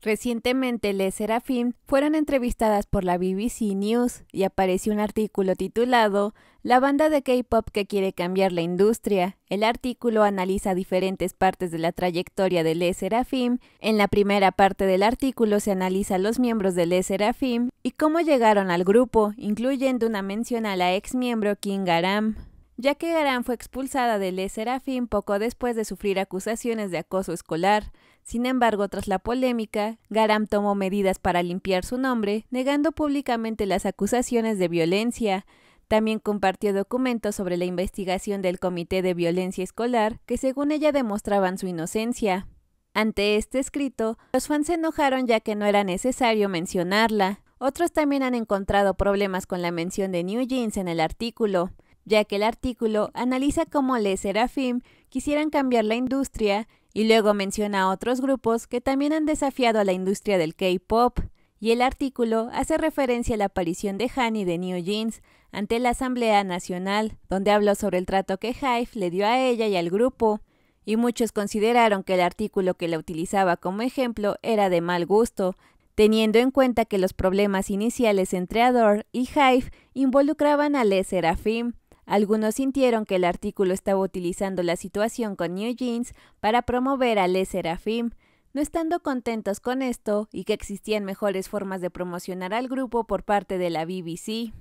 Recientemente, Les Serafim fueron entrevistadas por la BBC News y apareció un artículo titulado La banda de K-pop que quiere cambiar la industria. El artículo analiza diferentes partes de la trayectoria de Les Serafim. En la primera parte del artículo se analiza los miembros de Les Serafim y cómo llegaron al grupo, incluyendo una mención a la ex miembro King aram ya que Garam fue expulsada de Le Serafín poco después de sufrir acusaciones de acoso escolar. Sin embargo, tras la polémica, Garam tomó medidas para limpiar su nombre, negando públicamente las acusaciones de violencia. También compartió documentos sobre la investigación del Comité de Violencia Escolar, que según ella demostraban su inocencia. Ante este escrito, los fans se enojaron ya que no era necesario mencionarla. Otros también han encontrado problemas con la mención de New Jeans en el artículo ya que el artículo analiza cómo Les Serafim quisieran cambiar la industria y luego menciona a otros grupos que también han desafiado a la industria del K-pop. Y el artículo hace referencia a la aparición de Hani de New Jeans ante la Asamblea Nacional, donde habló sobre el trato que Hive le dio a ella y al grupo, y muchos consideraron que el artículo que la utilizaba como ejemplo era de mal gusto, teniendo en cuenta que los problemas iniciales entre Ador y Hive involucraban a Les Serafim, algunos sintieron que el artículo estaba utilizando la situación con New Jeans para promover a Les Serafim, no estando contentos con esto y que existían mejores formas de promocionar al grupo por parte de la BBC.